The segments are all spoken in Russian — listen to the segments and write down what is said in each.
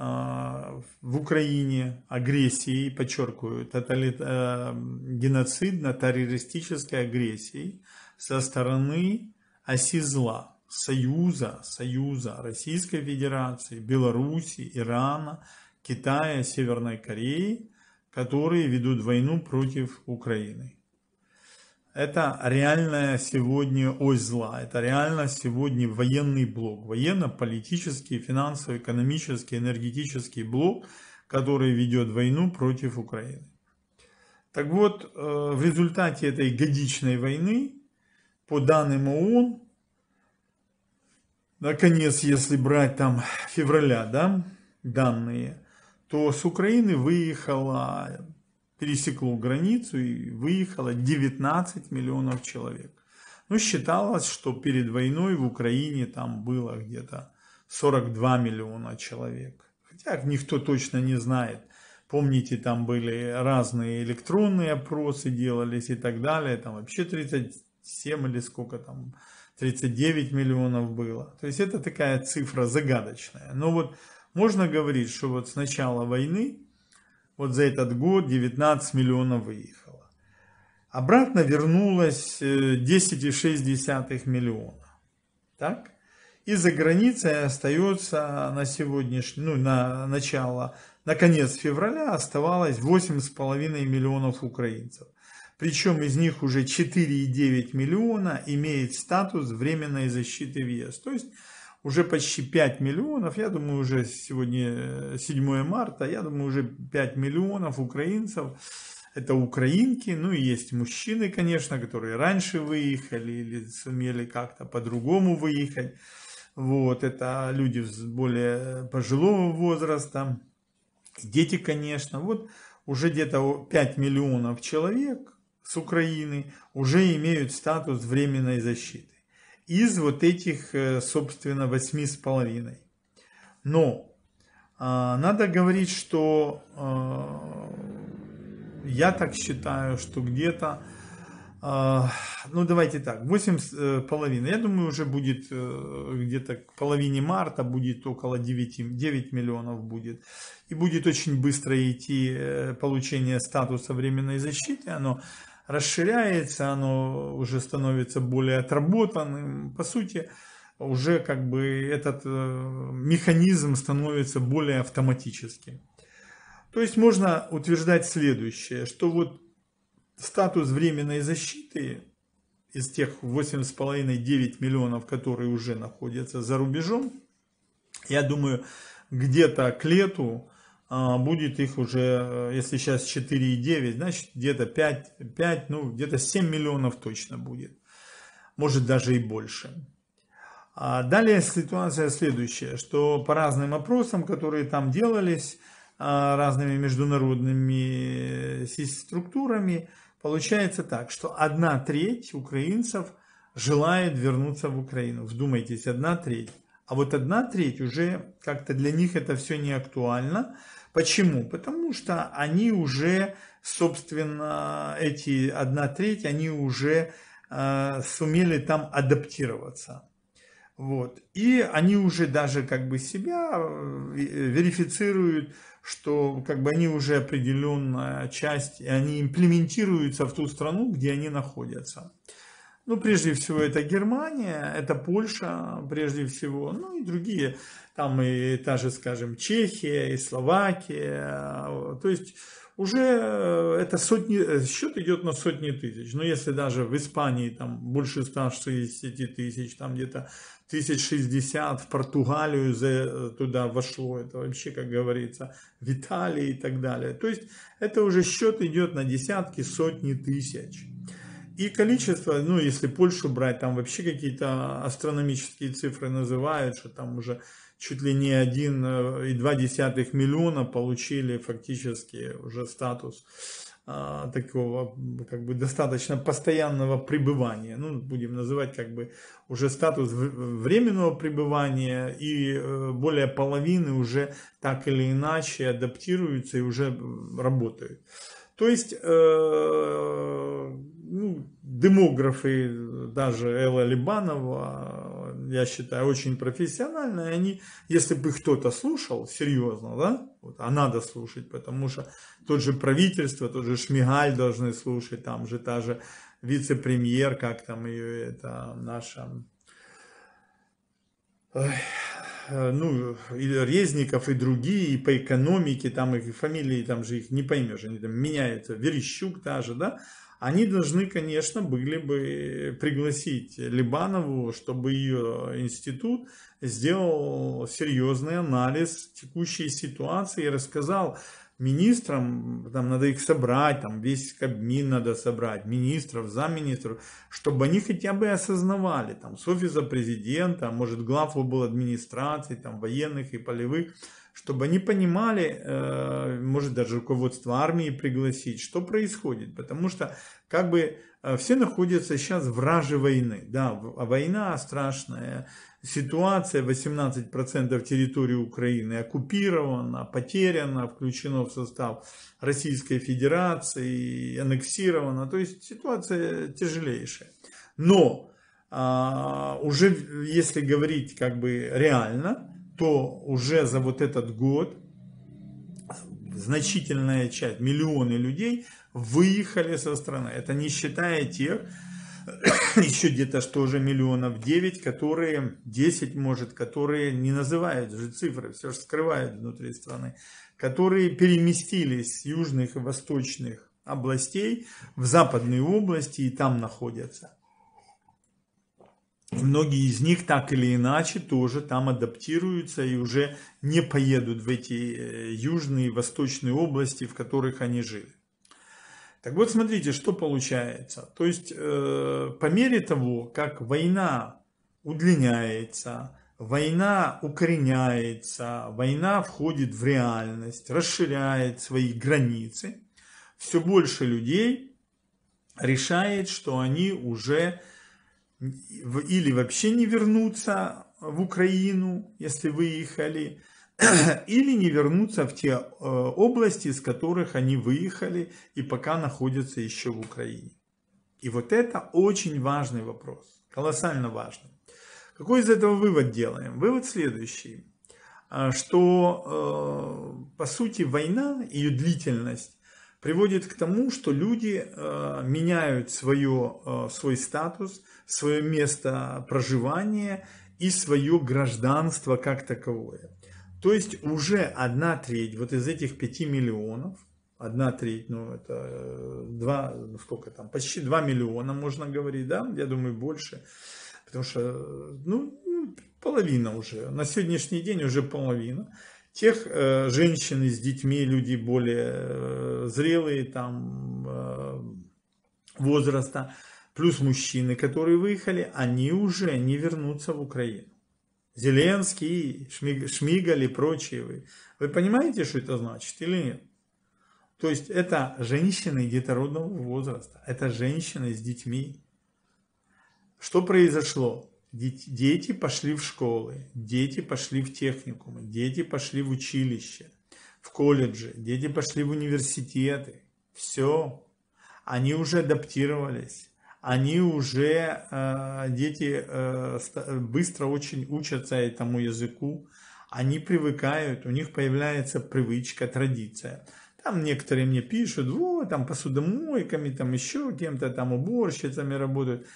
А, в Украине агрессией, подчеркиваю, тоталит, э, геноцидно-террористической агрессией со стороны оси зла, союза, союза Российской Федерации, Беларуси, Ирана, Китая, Северной Кореи, которые ведут войну против Украины это реальная сегодня ось зла, это реально сегодня военный блок, военно-политический, финансовый, экономический, энергетический блок, который ведет войну против Украины. Так вот, э, в результате этой годичной войны, по данным ООН, наконец, если брать там февраля, да, данные, то с Украины выехала пересекло границу и выехало 19 миллионов человек. Ну, считалось, что перед войной в Украине там было где-то 42 миллиона человек. Хотя никто точно не знает. Помните, там были разные электронные опросы делались и так далее. Там вообще 37 или сколько там, 39 миллионов было. То есть это такая цифра загадочная. Но вот можно говорить, что вот с начала войны вот за этот год 19 миллионов выехало. Обратно вернулось 10,6 э, миллиона. Так? И за границей остается на сегодняшний, ну на начало, на конец февраля оставалось 8,5 миллионов украинцев. Причем из них уже 4,9 миллиона имеет статус временной защиты въезд. То есть уже почти 5 миллионов, я думаю, уже сегодня 7 э, марта, я думаю, уже 5 миллионов украинцев, это украинки, ну и есть мужчины, конечно, которые раньше выехали или сумели как-то по-другому выехать, вот, это люди более пожилого возраста, дети, конечно, вот уже где-то 5 миллионов человек с Украины уже имеют статус временной защиты из вот этих, э, собственно, восьми с половиной. Но а, надо говорить, что а, я так считаю, что где-то, а, ну давайте так, восемь с э, половиной, я думаю, уже будет э, где-то к половине марта будет около 9, 9 миллионов будет. И будет очень быстро идти получение статуса временной защиты, оно расширяется, оно уже становится более отработанным. По сути, уже как бы этот э, механизм становится более автоматическим. То есть можно утверждать следующее, что вот статус временной защиты из тех 8,5-9 миллионов, которые уже находятся за рубежом, я думаю, где-то к лету а, будет их уже, э, если сейчас 4,9, значит где-то 5, 5 ну где-то 7 миллионов точно будет. Может даже и больше. А далее ситуация следующая, что по разным опросам, которые там делались а, разными международными э, структурами, получается так, что одна треть украинцев желает вернуться в Украину. Вдумайтесь, одна треть. А вот одна треть уже как-то для них это все не актуально. Почему? Потому что они уже, собственно, эти одна треть, они уже э, сумели там адаптироваться. Вот. И они уже даже как бы себя э, верифицируют, что как бы они уже определенная часть, они имплементируются в ту страну, где они находятся. Ну, прежде всего, это Германия, это Польша, прежде всего, ну и другие, там и та же, скажем, Чехия, и Словакия, то есть уже э, это сотни, э, счет идет на сотни тысяч, но если даже в Испании там больше 160 тысяч, там где-то 1060, в Португалию за, э, туда вошло, это вообще, как говорится, в Италии и так далее, то есть это уже счет идет на десятки, сотни тысяч. И количество, ну, если Польшу брать, там вообще какие-то астрономические цифры называют, что там уже чуть ли не 1,2 э, миллиона получили фактически уже статус а, такого как бы достаточно постоянного пребывания, ну будем называть как бы уже статус временного пребывания и э, более половины уже так или иначе адаптируются и уже работают. То есть э, ну, демографы даже Элла Либанова, я считаю, очень профессиональные. Они, если бы кто-то слушал, серьезно, да, вот, а надо слушать, потому что тот же правительство, тот же Шмигаль должны слушать, там же та же вице-премьер, как там ее, это наша, ну, и Резников, и другие, и по экономике, там их фамилии, там же их не поймешь, они там меняются, Верещук та же, да, они должны, конечно, были бы пригласить Либанову, чтобы ее институт сделал серьезный анализ текущей ситуации и рассказал министрам, там надо их собрать, там весь Кабмин надо собрать, министров, замминистров, чтобы они хотя бы осознавали, там с офиса президента, может глав был администрации, там военных и полевых, чтобы они понимали, э, может даже руководство армии пригласить, что происходит. Потому что как бы э, все находятся сейчас в раже войны. Да, а война страшная, ситуация, 18% территории Украины оккупирована, потеряна, включена в состав Российской Федерации, аннексирована. То есть ситуация тяжелейшая. Но а, уже если говорить как бы реально, то уже за вот этот год значительная часть, миллионы людей выехали со страны. Это не считая тех, еще где-то что же миллионов 9, которые, 10 может, которые не называют же цифры, все же скрывают внутри страны, которые переместились с южных и восточных областей в западные области и там находятся. И многие из них так или иначе тоже там адаптируются и уже не поедут в эти э, южные и восточные области, в которых они жили. Так вот, смотрите, что получается. То есть, э, по мере того, как война удлиняется, война укореняется, война входит в реальность, расширяет свои границы, все больше людей решает, что они уже или вообще не вернуться в Украину, если выехали, или не вернуться в те э, области, из которых они выехали и пока находятся еще в Украине. И вот это очень важный вопрос, колоссально важный. Какой из этого вывод делаем? Вывод следующий, а, что э, по сути война, ее длительность, приводит к тому, что люди э, меняют свое, э, свой статус, свое место проживания и свое гражданство как таковое. То есть уже одна треть вот из этих 5 миллионов, одна треть, ну это 2, э, ну сколько там, почти 2 миллиона можно говорить, да, я думаю больше, потому что, ну, половина уже, на сегодняшний день уже половина тех э, женщины с детьми, люди более э, зрелые там э, возраста, плюс мужчины, которые выехали, они уже не вернутся в Украину. Зеленский, Шмиг, Шмигаль и прочие вы. Вы понимаете, что это значит или нет? То есть это женщины детородного возраста, это женщины с детьми. Что произошло? Дети пошли в школы, дети пошли в техникумы, дети пошли в училище, в колледжи, дети пошли в университеты. Все. Они уже адаптировались. Они уже, э, дети э, быстро очень учатся этому языку. Они привыкают, у них появляется привычка, традиция. Там некоторые мне пишут, вот, там посудомойками, там еще кем-то, там уборщицами работают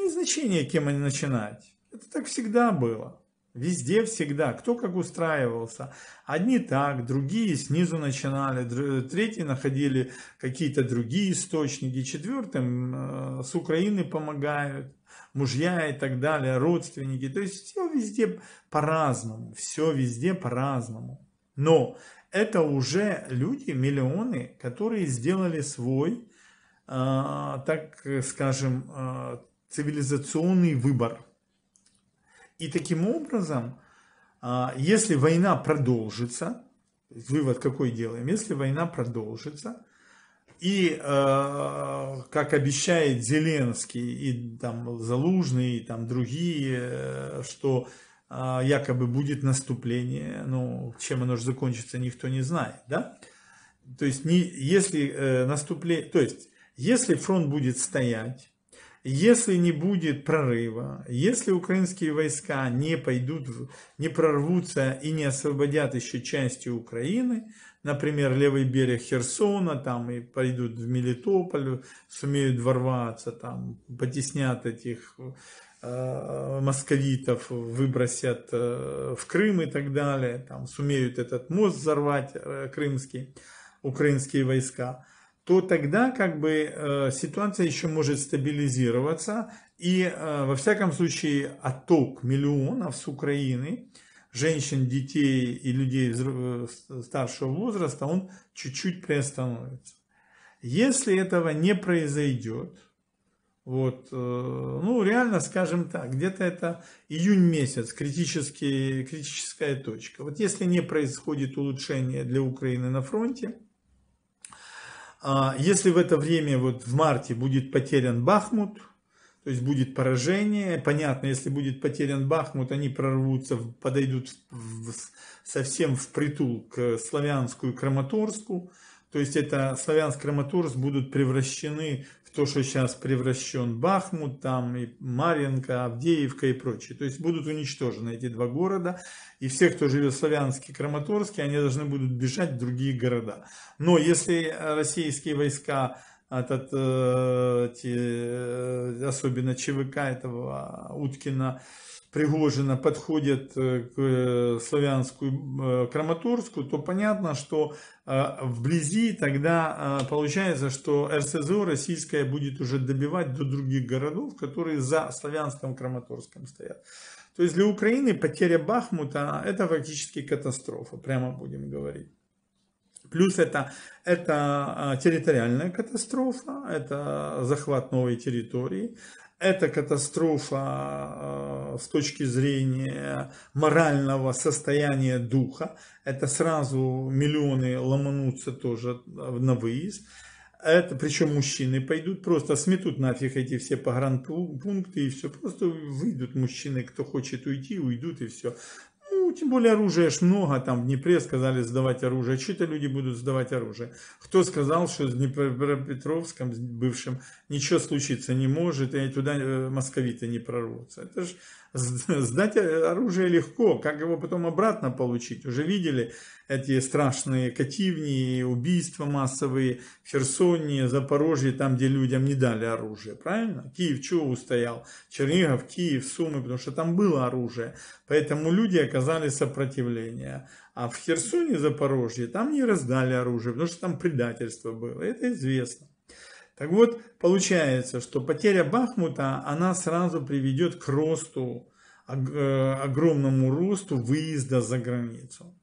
имеет значения, кем они начинать. Это так всегда было. Везде всегда. Кто как устраивался. Одни так, другие снизу начинали, третьи находили какие-то другие источники, четвертым э, с Украины помогают, мужья и так далее, родственники. То есть все везде по-разному. Все везде по-разному. Но это уже люди, миллионы, которые сделали свой, э, так скажем, э, цивилизационный выбор. И таким образом, а, если война продолжится, вывод какой делаем, если война продолжится, и а, как обещает Зеленский и там Залужный и там другие, э, что а, якобы будет наступление, ну чем оно же закончится, никто не знает, да? То есть, не, если э, наступление, то есть, если фронт будет стоять, если не будет прорыва, если украинские войска не пойдут, не прорвутся и не освободят еще части Украины, например, левый берег Херсона, там и пойдут в Мелитополь, сумеют ворваться, там потеснят этих э, московитов, выбросят э, в Крым и так далее, там сумеют этот мост взорвать э, крымский, украинские войска – то тогда как бы э, ситуация еще может стабилизироваться. И э, во всяком случае отток миллионов с Украины, женщин, детей и людей э, старшего возраста, он чуть-чуть приостановится. Если этого не произойдет, вот, ну реально скажем так, где-то это июнь месяц, критический, критическая точка. Вот если не происходит улучшение для Украины на фронте, а если в это время, вот в марте, будет потерян Бахмут, то есть будет поражение, понятно, если будет потерян Бахмут, они прорвутся, подойдут в, в, совсем впритул к славянскую и Краматорску, то есть это Славянск и Краматорск будут превращены то, что сейчас превращен Бахмут, там и Марьинка, Авдеевка и прочее. То есть будут уничтожены эти два города, и все, кто живет в Славянске, Краматорске, они должны будут бежать в другие города. Но если российские войска а, этот, э, эти, э, особенно ЧВК этого Уткина, Пригожина подходит э, к э, славянскую э, Краматорску, то понятно, что вблизи тогда получается, что РСЗО российская будет уже добивать до других городов, которые за славянском Краматорском стоят. То есть для Украины потеря Бахмута это фактически катастрофа, прямо будем говорить. Плюс это, это а, территориальная катастрофа, это захват новой территории, это катастрофа а, с точки зрения морального состояния духа. Это сразу миллионы ломанутся тоже на выезд. Это, причем мужчины пойдут, просто сметут нафиг эти все погранпункты и все. Просто выйдут мужчины, кто хочет уйти, уйдут и все. Ну, тем более оружия ж много, там в Днепре сказали сдавать оружие. Что это люди будут сдавать оружие? Кто сказал, что с Днепропетровском, с бывшим, ничего случиться не может, и туда э, московиты не прорвутся? Это же Сдать оружие легко, как его потом обратно получить? Уже видели эти страшные кативни, убийства массовые в Херсоне, Запорожье, там, где людям не дали оружие, правильно? Киев чего устоял? Чернигов, Киев, Сумы, потому что там было оружие. Поэтому люди оказали сопротивление. А в Херсоне, Запорожье, там не раздали оружие, потому что там предательство было. Это известно. Так вот, получается, что потеря Бахмута, она сразу приведет к росту, э, огромному росту выезда за границу.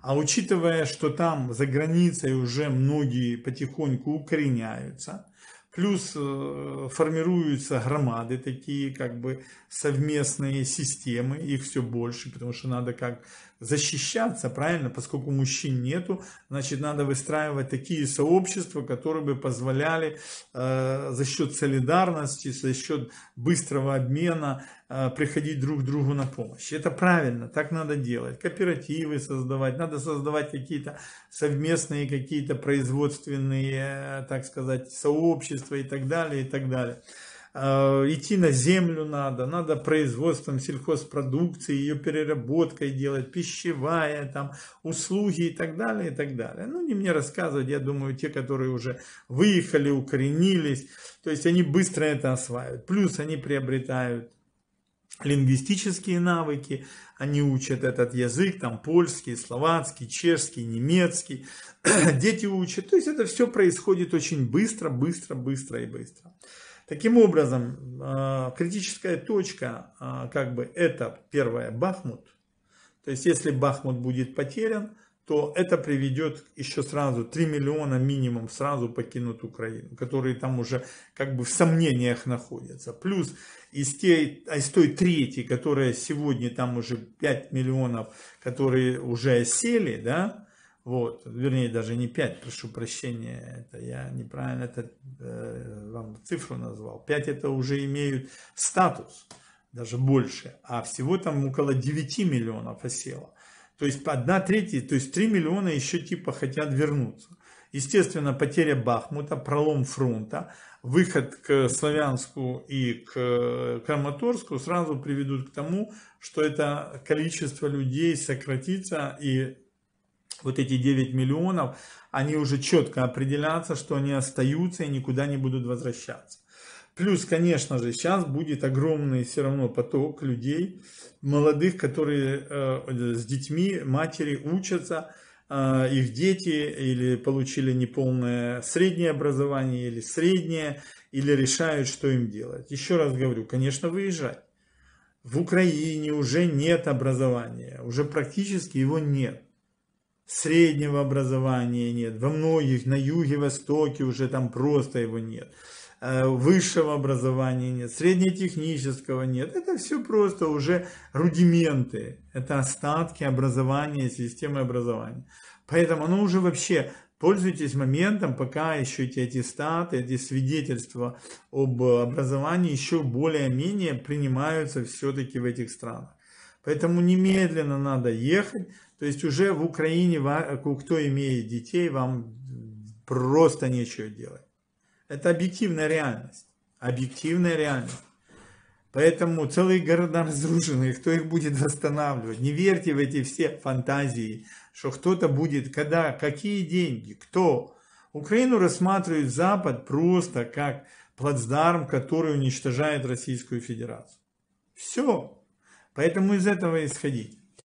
А учитывая, что там за границей уже многие потихоньку укореняются, плюс э, формируются громады такие, как бы совместные системы, их все больше, потому что надо как защищаться, правильно, поскольку мужчин нету, значит, надо выстраивать такие сообщества, которые бы позволяли э, за счет солидарности, за счет быстрого обмена э, приходить друг другу на помощь. Это правильно, так надо делать. Кооперативы создавать, надо создавать какие-то совместные какие-то производственные, э, так сказать, сообщества и так далее, и так далее. Э, идти на землю надо, надо производством сельхозпродукции, ее переработкой делать, пищевая, там, услуги и так далее, и так далее. Ну, не мне рассказывать, я думаю, те, которые уже выехали, укоренились, то есть они быстро это осваивают. Плюс они приобретают лингвистические навыки, они учат этот язык, там польский, словацкий, чешский, немецкий, дети учат, то есть это все происходит очень быстро, быстро, быстро и быстро. Таким образом, а, критическая точка, а, как бы, это первое Бахмут. То есть, если Бахмут будет потерян, то это приведет еще сразу 3 миллиона минимум сразу покинут Украину, которые там уже как бы в сомнениях находятся. Плюс из, те, а, из той трети, которая сегодня там уже 5 миллионов, которые уже сели, да, вот, вернее, даже не 5, прошу прощения, это я неправильно это, э, вам цифру назвал. 5 это уже имеют статус, даже больше, а всего там около 9 миллионов осело. То есть одна треть, то есть 3 миллиона еще типа хотят вернуться. Естественно, потеря Бахмута, пролом фронта, выход к Славянску и к э, Краматорску сразу приведут к тому, что это количество людей сократится и вот эти 9 миллионов, они уже четко определятся, что они остаются и никуда не будут возвращаться. Плюс, конечно же, сейчас будет огромный все равно поток людей, молодых, которые э, с детьми, матери учатся, э, их дети или получили неполное среднее образование, или среднее, или решают, что им делать. Еще раз говорю, конечно, выезжать. В Украине уже нет образования, уже практически его нет среднего образования нет, во многих, на юге, востоке уже там просто его нет, э, высшего образования нет, среднетехнического нет, это все просто уже рудименты, это остатки образования, системы образования. Поэтому оно уже вообще, пользуйтесь моментом, пока еще эти аттестаты, эти свидетельства об образовании еще более-менее принимаются все-таки в этих странах. Поэтому немедленно надо ехать. То есть уже в Украине, кто имеет детей, вам просто нечего делать. Это объективная реальность. Объективная реальность. Поэтому целые города разрушены, кто их будет восстанавливать? Не верьте в эти все фантазии, что кто-то будет, когда, какие деньги, кто. Украину рассматривает Запад просто как плацдарм, который уничтожает Российскую Федерацию. Все. Поэтому из этого исходить.